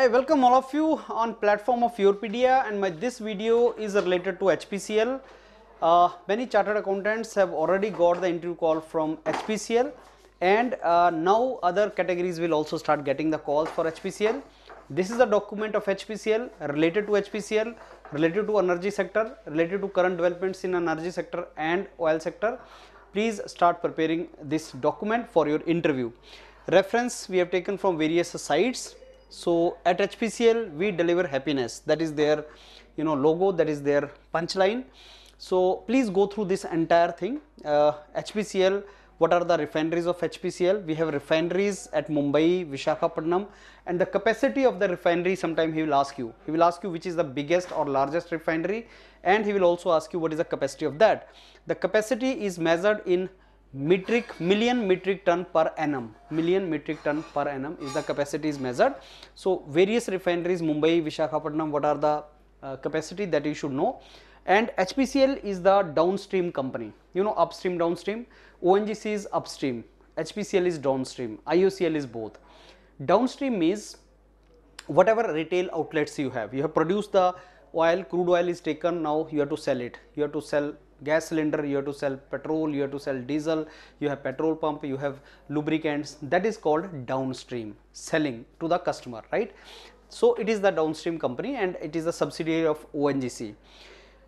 I welcome all of you on platform of Europedia and my this video is related to HPCL. Uh, many chartered accountants have already got the interview call from HPCL and uh, now other categories will also start getting the calls for HPCL. This is the document of HPCL related to HPCL, related to energy sector, related to current developments in energy sector and oil sector. Please start preparing this document for your interview. Reference we have taken from various sites so, at HPCL we deliver happiness that is their you know logo that is their punchline. So, please go through this entire thing uh, HPCL what are the refineries of HPCL? We have refineries at Mumbai, Vishakhapatnam and the capacity of the refinery sometime he will ask you. He will ask you which is the biggest or largest refinery and he will also ask you what is the capacity of that. The capacity is measured in metric million metric ton per annum million metric ton per annum is the capacity is measured so various refineries mumbai Vishakhapatnam, what are the uh, capacity that you should know and hpcl is the downstream company you know upstream downstream ongc is upstream hpcl is downstream iocl is both downstream means whatever retail outlets you have you have produced the oil crude oil is taken now you have to sell it you have to sell gas cylinder you have to sell petrol you have to sell diesel you have petrol pump you have lubricants that is called downstream selling to the customer right so it is the downstream company and it is a subsidiary of ONGC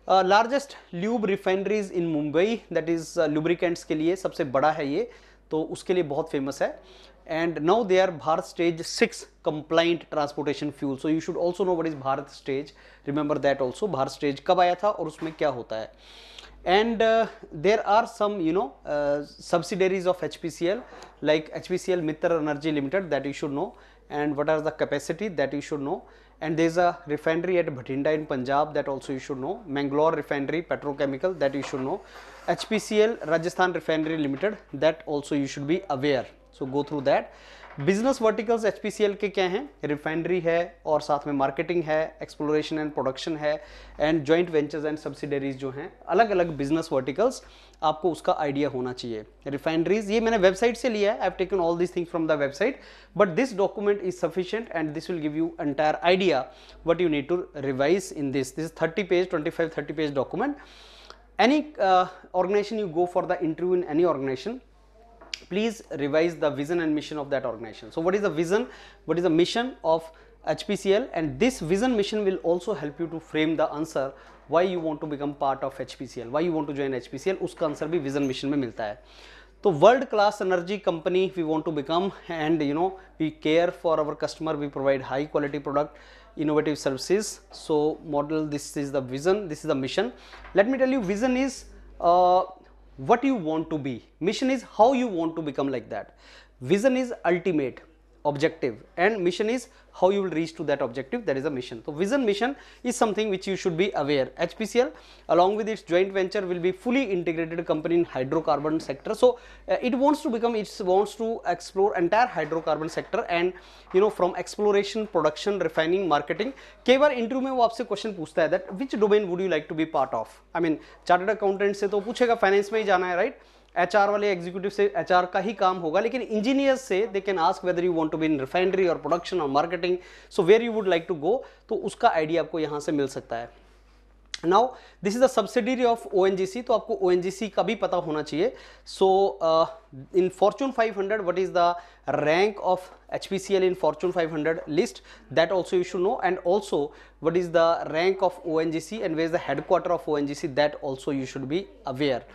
uh, largest lube refineries in Mumbai that is uh, lubricants के लिए सबसे बड़ा है ये तो उसके लिए बहुत फेमस है and now they are Bharat stage 6 compliant transportation fuel so you should also know what is Bharat stage remember that also Bharat stage kab aaya tha aur usme kya hota hai and uh, there are some you know uh, subsidiaries of HPCL like HPCL Mitra Energy Limited that you should know and what are the capacity that you should know and there is a refinery at Bhatinda in Punjab that also you should know Mangalore refinery petrochemical that you should know HPCL Rajasthan Refinery Limited that also you should be aware so go through that business verticals H के क्या हैं refinery है और साथ में marketing है exploration and production है and joint ventures and subsidiaries जो हैं अलग अलग बिजनेस वर्टिकल्स आपको उसका आइडिया होना चाहिए रिफाइनरीज ये मैंने वेबसाइट से लिया है I have taken all this things from the website but this document is sufficient and this will give you entire idea what you need to revise in this this thirty page twenty five thirty page document any organisation you go for the interview in any organisation please revise the vision and mission of that organization. So what is the vision? What is the mission of HPCL? And this vision mission will also help you to frame the answer why you want to become part of HPCL, why you want to join HPCL, uska answer bhi vision mission mein milta hai. So world class energy company we want to become and you know we care for our customer, we provide high quality product, innovative services. So model this is the vision, this is the mission. Let me tell you vision is uh, what you want to be. Mission is how you want to become like that. Vision is ultimate. objective and mission is how you will reach to that objective that is a mission. So, vision mission is something which you should be aware. HPCL along with its joint venture will be fully integrated company in hydrocarbon sector. So, uh, it wants to become it wants to explore entire hydrocarbon sector and you know from exploration, production, refining, marketing कई बार interview में वो आपसे question पूछता है that which domain would you like to be part of I mean chartered accountant से तो पूछेगा finance में ही जाना है राइट right? एच वाले एग्जीक्यूटिव से एच का ही काम होगा लेकिन इंजीनियर्स से they can ask whether you want to be in refinery और प्रोडक्शन और marketing so where you would like to go तो उसका आइडिया आपको यहाँ से मिल सकता है now this is the subsidiary of O तो आपको ओ का भी पता होना चाहिए so in fortune 500 what is the rank of H P C L in fortune hundred list that also you should know and also what is the rank of O N G C and where is the headquarter of O N G C that also you should be aware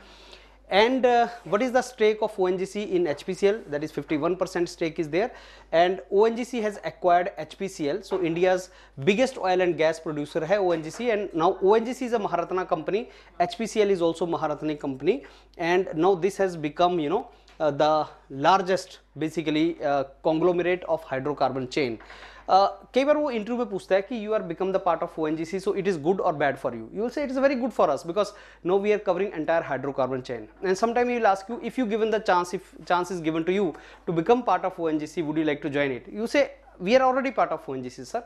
And uh, what is the stake of ONGC in HPCL? That is 51% stake is there. And ONGC has acquired HPCL. So, India's biggest oil and gas producer hai ONGC. And now ONGC is a Maharatna company. HPCL is also Maharatna company. And now this has become, you know, uh, the largest basically uh, conglomerate of hydrocarbon chain kevar uh, wo interview pe puchta hai ki you are become the part of ongc so it is good or bad for you you will say it is very good for us because now we are covering entire hydrocarbon chain and sometime he will ask you if you given the chance if chance is given to you to become part of ongc would you like to join it you say we are already part of ongc sir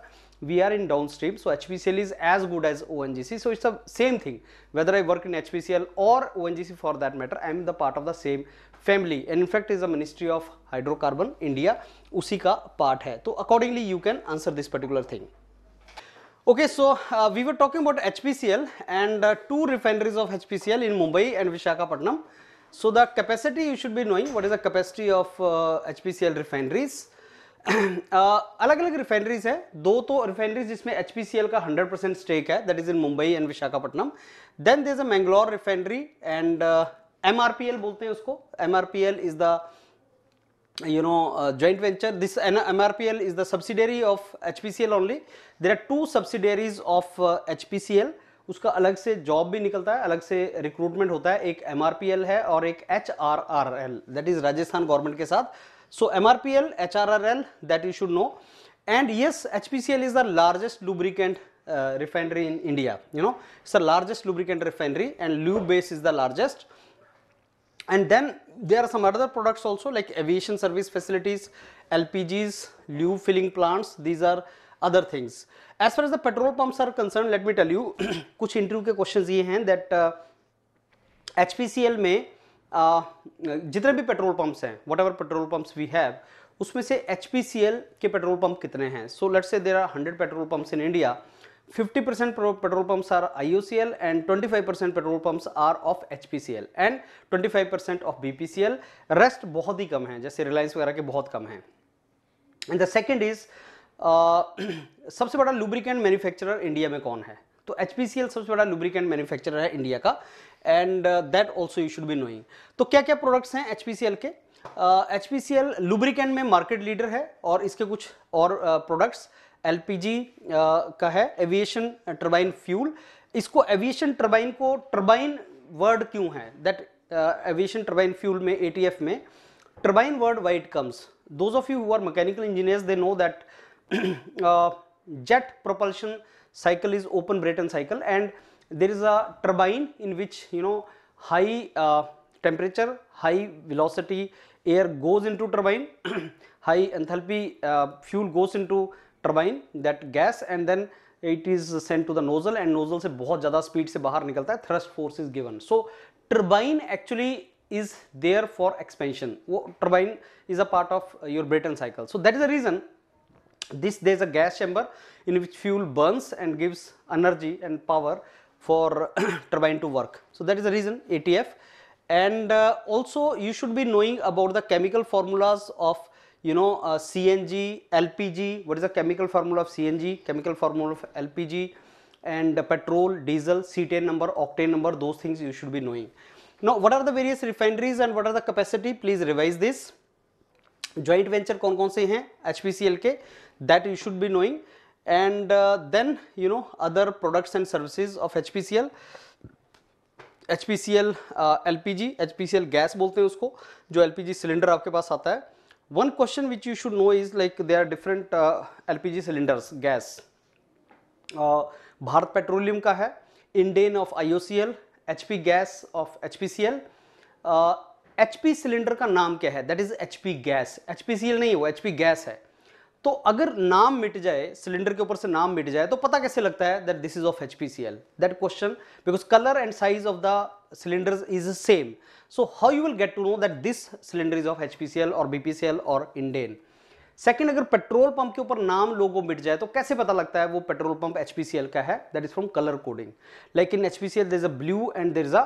we are in downstream so hpcl is as good as ongc so it's the same thing whether i work in hpcl or ongc for that matter i am the part of the same family and in fact is a ministry of hydrocarbon India उसी का part है तो accordingly you can answer this particular thing okay so we were talking about H P C L and two refineries of H P C L in Mumbai and Visakhapatnam so the capacity you should be knowing what is the capacity of H P C L refineries अलग अलग refineries है दो तो refineries जिसमें H P C L का hundred percent stake है that is in Mumbai and Visakhapatnam then there is a Mangalore refinery and M बोलते हैं उसको M R P L is the P L is the subsidiary of H P C L only there are two subsidiaries of H P C L उसका अलग से job भी निकलता है अलग से रिक्रूटमेंट होता है एक एम आर पी एल है और एक H R R L that is Rajasthan government के साथ so M R P L H R R L that you should know and yes H P C L is the largest lubricant refinery in India you know it's the largest lubricant refinery and lube base is the largest and then there are some other products also like aviation service facilities, LPGs, lube filling plants, these are other things. As far as the petrol pumps are concerned, let me tell you, kuch interview ke questions ye hain that uh, HPCL mein uh, jitne bhi petrol pumps hain whatever petrol pumps we have usme se hpcl ke petrol pump kitne hain so let's say there are 100 petrol pumps in india 50 percent petrol pumps are IOCL and 25 percent petrol pumps are of HPCL and 25 percent of BPCL rest बहुत ही कम हैं जैसे Reliance वगैरह के बहुत कम हैं and the second is uh, सबसे बड़ा lubricant manufacturer India में कौन है तो HPCL सबसे बड़ा lubricant manufacturer है India का and uh, that also you should be knowing तो क्या क्या products हैं HPCL के uh, HPCL lubricant में market leader है और इसके कुछ और uh, products एलपीजी का है एविएशन टर्बाइन फ्यूल इसको एविएशन टर्बाइन को टर्बाइन वर्ड क्यों है दैट एविएशन टर्बाइन फ्यूल में एटीएफ में turbine word why it comes those of you are mechanical engineers they know that jet propulsion cycle is open Brayton cycle and there is a turbine in which you know high temperature high velocity air goes into turbine high enthalpy fuel goes in Turbine that gas and then it is sent to the nozzle and nozzle se बहुत ज़्यादा speed से बाहर निकलता है thrust force is given so turbine actually is there for expansion turbine is a part of your Brayton cycle so that is the reason this there is a gas chamber in which fuel burns and gives energy and power for turbine to work so that is the reason ATF and uh, also you should be knowing about the chemical formulas of you know uh, CNG, LPG, what is the chemical formula of CNG, chemical formula of LPG and uh, petrol, diesel, cetane number, octane number, those things you should be knowing. Now what are the various refineries and what are the capacity, please revise this. Joint venture kon kon se hain HPCL ke that you should be knowing and uh, then you know other products and services of HPCL. hpcl uh, lpg hpcl gas bolte hain usko jo lpg cylinder aapke paas aata hai One question which you should know is like there are different uh, LPG cylinders gas. Uh, Bharat petroleum का है Indane of IOCL HP gas of HPCL HP cylinder का नाम क्या है that is HP gas HPCL नहीं वो HP gas है तो अगर नाम मिट जाए सिलेंडर के ऊपर से नाम मिट जाए तो पता कैसे लगता है that this is of H P C L that question because colour and size of the cylinder is same so how you will get to know that this cylinder is of H P C L और B P C L और Indane second अगर petrol pump के ऊपर नाम लोगों मिट जाए तो कैसे पता लगता है वो petrol pump H P C L का है that is from colour coding like in H P C L there is a blue and there is a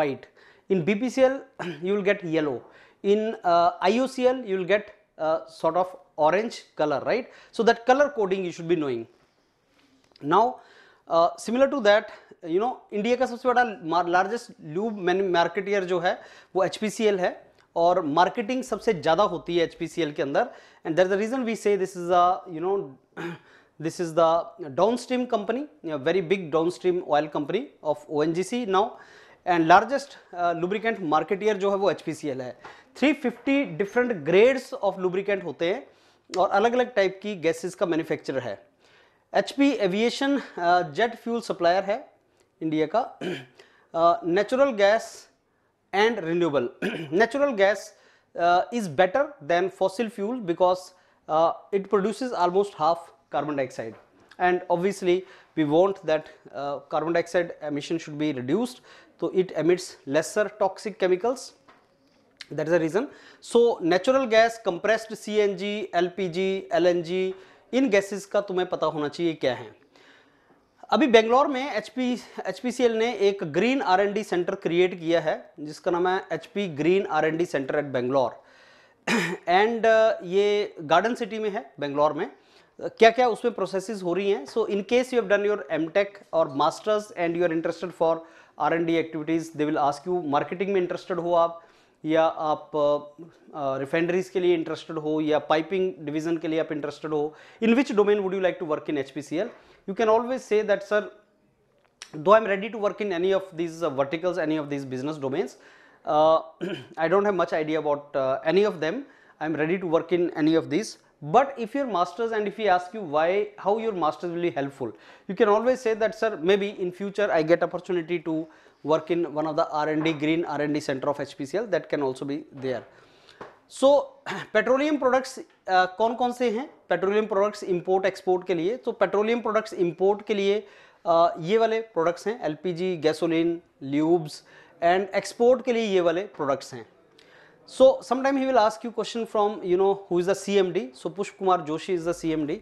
white in B P C L you will get yellow in I O C L you will get sort of orange color right. So, that color coding you should be knowing. Now, uh, similar to that you know India का सबसे बड़ा largest lube marketeer जो है वो H है और marketing सबसे ज़्यादा होती है एच के अंदर and there the reason we say this is a you know this is the downstream company a very big downstream oil company of ONGC now and largest uh, lubricant marketeer जो है वो HPCL है 350 different grades of lubricant होते हैं और अलग अलग type की गैसेस का मैन्युफैक्चरर है H aviation jet fuel supplier है इंडिया का natural gas and renewable natural gas is better than fossil fuel because it produce almost half carbon dioxide and obviously we want that carbon dioxide emission should be reduced तो it emits lesser toxic chemicals that is the reason. So natural gas, compressed CNG, LPG, LNG इन gases का तुम्हें पता होना चाहिए क्या है अभी बेंगलोर में एच पी ने एक ग्रीन आर सेंटर क्रिएट किया है जिसका नाम है H green R centre at Bangalore and ये गार्डन सिटी में है बेंगलोर में क्या क्या उसमें प्रोसेसेस हो रही हैं so in case you have done your M tech और masters and you are interested for R and D activities they will ask you marketing में इंटरेस्टेड हो आप या आप रिफाइनरीज के लिए interested हो या पाइपिंग डिवीजन के लिए आप इंटरेस्टेड हो in which domain would you like to work in H you can always say that sir though I am ready to work in any of these uh, verticals any of these business domains uh, I do not have much idea about uh, any of them I am ready to work in any of these but if your masters and if we ask you why how your masters will be helpful you can always say that sir maybe in future I get opportunity to work in one of the R&D green R&D center of HPCL that can also be there. So petroleum products कौन कौन से हैं petroleum products import export के लिए तो petroleum products import के लिए uh, ये वाले products हैं LPG, gasoline, lubes and export के लिए ये वाले products हैं so sometime he will ask you question from you know who is the cmd so pushp kumar joshi is the cmd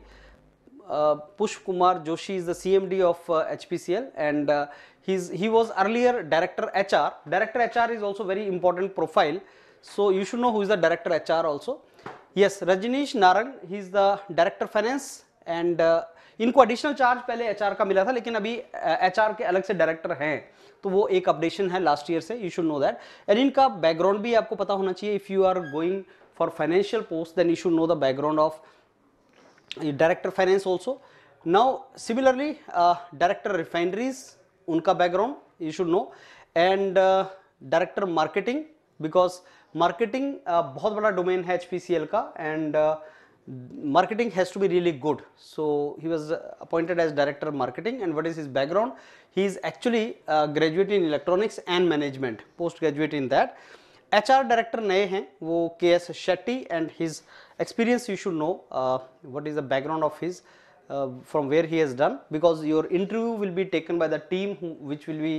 uh, Push Kumar Joshi is the CMD of uh, HPCL and uh, he's, he was earlier director HR. Director HR is also very important profile. So you should know who is the director HR also. Yes, Rajnish Narang, he is the director finance and uh, इनको additional charge पहले HR का मिला था लेकिन अभी HR uh, के अलग से डायरेक्टर हैं तो वो एक अपडेशन है लास्ट ईयर से you should know that and इनका बैकग्राउंड भी आपको पता होना चाहिए if you are going for financial post then you should know the background of director finance also now similarly uh, director refineries unka background you should know and uh, director marketing because marketing bahut uh, bada domain hpcl ka and uh, marketing has to be really good so he was appointed as director marketing and what is his background he is actually uh, graduate in electronics and management postgraduate in that H R director नए हैं वो K S Shetty and his experience you should know what is the background of his from where he has done because your interview will be taken by the team which will be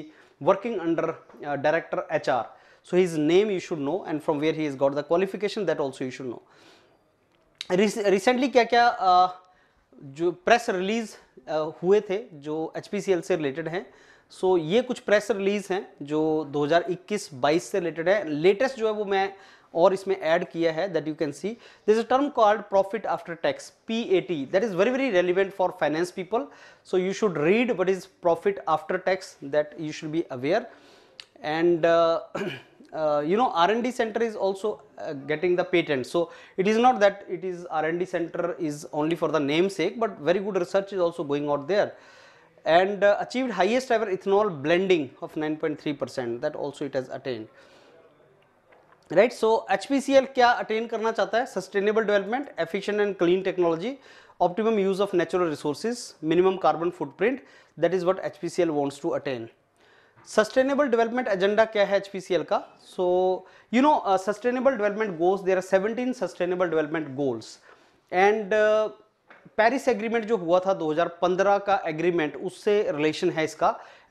working under director H R so his name you should know and from where he is got the qualification that also you should know recently क्या क्या uh, जो press release uh, हुए थे जो H P C L से related हैं so so, ये कुछ प्रेस रिलीज हैं जो 2021-22 से रिलेटेड है लेटेस्ट जो है वो मैं और इसमें ऐड किया है that you can see this a term called profit after tax P A T that is very very relevant for finance people so you should read what is profit after tax that you should be aware and you know r&d center is also uh, getting the patent so it is not that it is r&d center is only for the namesake but very good research is also going out there and uh, achieved highest ever ethanol blending of 9.3 percent that also it has attained. Right. So, HPCL क्या attain करना चाहता है sustainable development, efficient and clean technology, optimum use of natural resources, minimum carbon footprint that is what HPCL wants to attain. Sustainable development agenda क्या है H का so you know sustainable development goals. There are 17 sustainable development goals, and Paris Agreement, जो हुआ था 2015 का agreement उससे relation है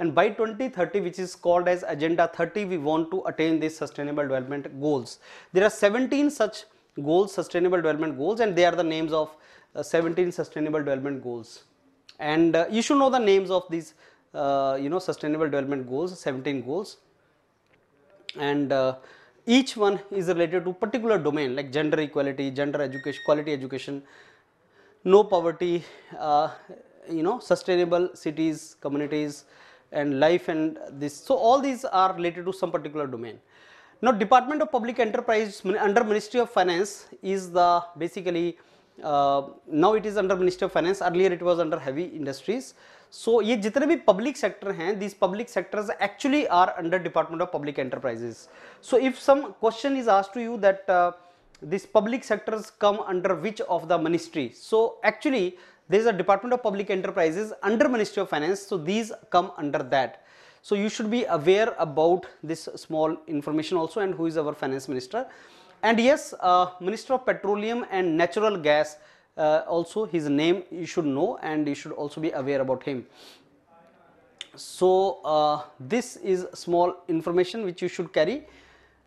And by 2030 which is called as Agenda 30 we want to attain these Sustainable Development Goals. There are 17 such goals sustainable development goals and they are the names of uh, 17 sustainable development goals and uh, you should know the names of these uh, you know sustainable development goals 17 goals and each one is related to particular domain like gender equality gender education quality education no poverty, uh, you know sustainable cities, communities and life and this. So, all these are related to some particular domain. Now, Department of Public Enterprise under Ministry of Finance is the basically uh, now it is under Ministry of Finance earlier it was under heavy industries. So, ये जितने भी public sector हैं these public sectors actually are under Department of Public Enterprises. So, if some question is asked to you that uh, these public sectors come under which of the ministry so actually there is a department of public enterprises under ministry of finance so these come under that so you should be aware about this small information also and who is our finance minister and yes uh, minister of petroleum and natural gas uh, also his name you should know and you should also be aware about him so uh, this is small information which you should carry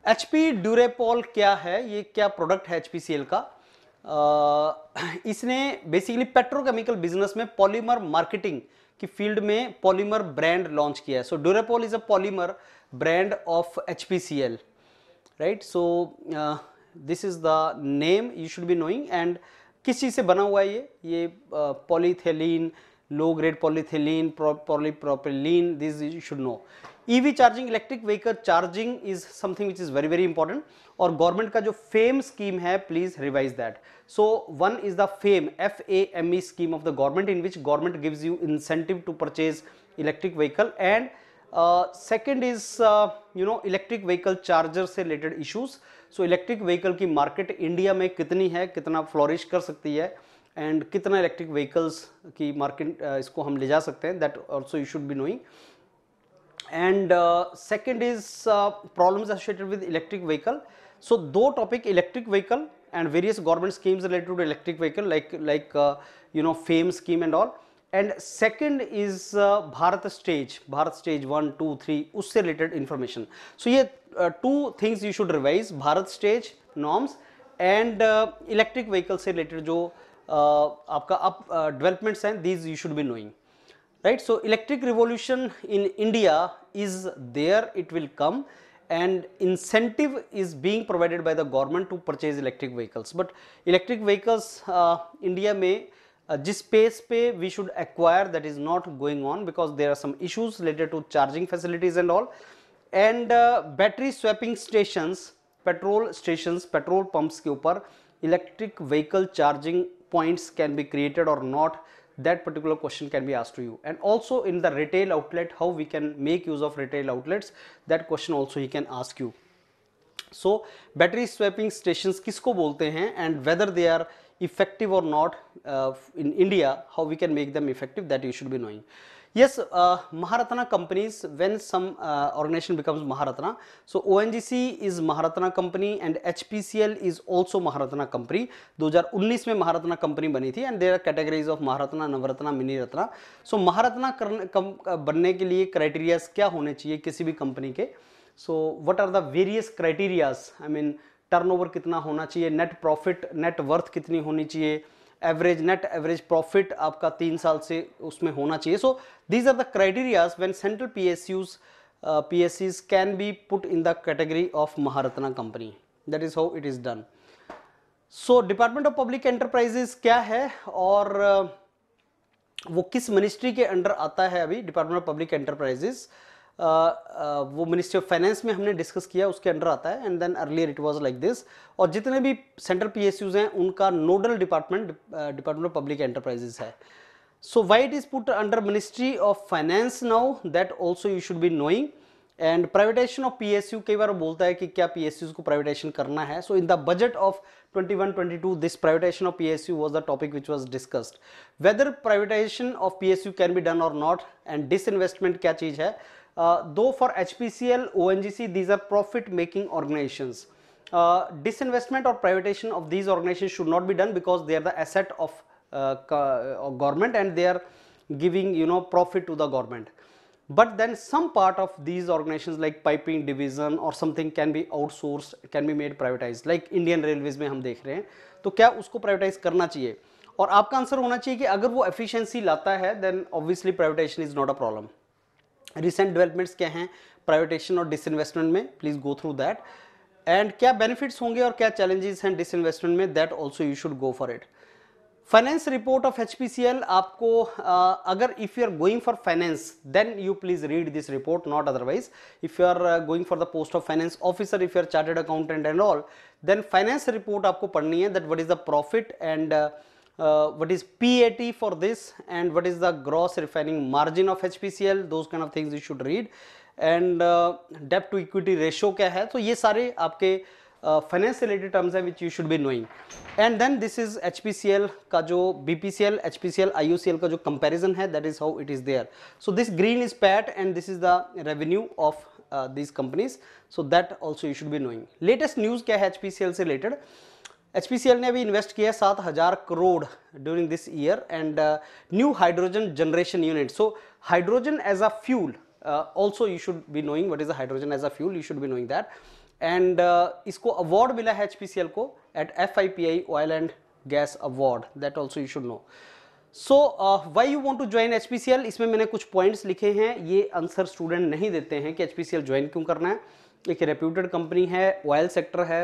H P Durapol क्या है ये क्या product है H का आ, इसने basically petrochemical business में polymer marketing की फील्ड में पॉलीमर ब्रांड लॉन्च किया है so Durapol is a polymer brand of H right so this is the name you should be knowing and किस चीज़ से बना हुआ है ये ये polyethylene low grade polyethylene polypropylene this you should know EV charging electric vehicle charging is something which is very very important और government का जो फेम स्कीम है please revise that so one is the FAME F A M E scheme of the government in which government gives you incentive to purchase electric vehicle and second is you know electric vehicle charger से related issues so electric vehicle की market India में कितनी है कितना flourish कर सकती है and कितना इलेक्ट्रिक व्हीकल्स की मार्केट uh, इसको हम ले जा सकते हैं that also you should be knowing and uh, second is uh, problems associated with electric vehicle. So, though topic electric vehicle and various government schemes related to electric vehicle like, like uh, you know FAME scheme and all and second is uh, Bharat stage, Bharat stage 1, 2, 3 usse related information. So, ye uh, two things you should revise Bharat stage norms and uh, electric vehicle se related jo uh, aapka up uh, developments hain these you should be knowing. right. So, electric revolution in India is there it will come and incentive is being provided by the government to purchase electric vehicles. But electric vehicles uh, India may uh, जिस pace पे we should acquire that is not going on because there are some issues related to charging facilities and all and uh, battery swapping stations petrol stations petrol pumps के ऊपर electric vehicle charging points can be created or not that particular question can be asked to you and also in the retail outlet how we can make use of retail outlets that question also he can ask you so battery swapping stations kisko bolte hain, and whether they are effective or not uh, in India, how we can make them effective that you should be knowing. Yes, uh, Maharatna companies, when some uh, organization becomes Maharatna, so ONGC is Maharatna company and HPCL is also Maharatna company. 2019 mein Maharatna company bani thi and there are categories of Maharatna, Navratna, Mini Ratna. So Maharatna करन, कम, बनने के लिए criterias क्या होने चाहिए किसी भी company के so what are the various criterias I mean turnover कितना होना चाहिए नेट प्रॉफिट नेट वर्थ कितनी होनी चाहिए एवरेज नेट एवरेज प्रॉफिट आपका तीन साल से उसमें होना चाहिए so these are the criterias when central P S Us P S Cs can be put in the category of Maharatna company that is how it is done so department of public enterprises क्या है और uh, वो किस ministry के under आता है अभी department of public enterprises वो मिनिस्ट्री ऑफ फाइनेंस में हमने डिस्कस किया उसके अंडर आता है and then earlier it was like this और जितने भी सेंट्रल पी एस यूज हैं उनका nodal department department of public enterprises है so why it is put under ministry of finance now that also you should be knowing and privatisation of P S U कई बार बोलता है कि क्या P S Us को privatisation करना है so in the budget of twenty one twenty two this privatisation of P S U was the topic which was discussed whether privatisation of P S U can be done और not and disinvestment क्या चीज़ है though for H P C L O N G C these are profit making organisation disinvestment और privatisation of these organisation should not be done because they are the asset of government and they are giving you know profit to the government but then some part of these organisation like piping division और something can be outsource can be made privatise like Indian railways में हम देख रहे हैं तो क्या उसको privatise करना चाहिए और आपका आंसर होना चाहिए कि अगर वो एफिशियंसी लाता है then obviously privatisation is not a problem recent developments क्या हैं प्राइवेटेशन और डिसइन्वेस्टमेंट में please go through that and क्या बेनिफिट्स होंगे और क्या चैलेंजेस हैं डिसइन्वेस्टमेंट में that also you should go for it finance report of H आपको uh, अगर if you are going for finance then you please read this report not otherwise if you are going for the post of finance officer if you are chartered accountant and all then finance report आपको पढ़नी है that what is the profit and uh, what is PAT for this and what is the gross refining margin of HPCL those kind of things you should read and debt to equity ratio क्या है तो ये सारे आपके finance related terms है which you should be knowing and then this is H का जो B P C L H P C L I U C L का जो कंपेरिजन है that is how it is there so this green is PAT and this is the revenue of these companies so that also you should be knowing latest news kya hai hpcl se related H ने भी invest किया है सात हज़ार crore during this year and new hydrogen generation unit so hydrogen as a fuel also you should be knowing what is a hydrogen as a fuel you should be knowing that and इसको award मिला है H को at F I P I oil and gas award that also you should know so why you want to join H P C L इसमें मैंने कुछ points लिखे हैं ये आंसर स्टूडेंट नहीं देते हैं कि H P C L join क्यों करना है एक रेप्यूटेड कंपनी है ऑयल सेक्टर है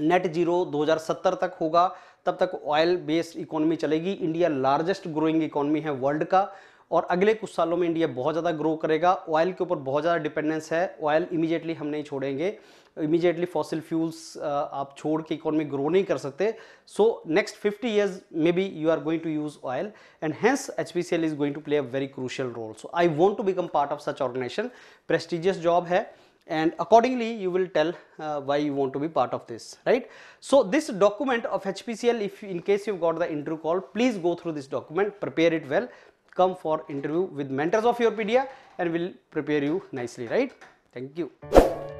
नेट जीरो 2070 तक होगा तब तक ऑयल बेस्ड इकोनॉमी चलेगी इंडिया लार्जेस्ट ग्रोइंग इकोनॉमी है वर्ल्ड का और अगले कुछ सालों में इंडिया बहुत ज़्यादा ग्रो करेगा ऑयल के ऊपर बहुत ज़्यादा डिपेंडेंस है ऑयल इमीजिएटली हम नहीं छोड़ेंगे इमीजिएटली फॉसिल फ्यूल्स आप छोड़ के इकोनॉमी ग्रो नहीं कर सकते so next fifty years maybe you are going to use oil and hence H P C L is going to play a very crucial role so I want to become part of such organisation prestigious job है and accordingly you will tell uh, why you want to be part of this right. So, this document of HPCL if in case you have got the interview call please go through this document prepare it well come for interview with mentors of your PDA and will prepare you nicely right. Thank you.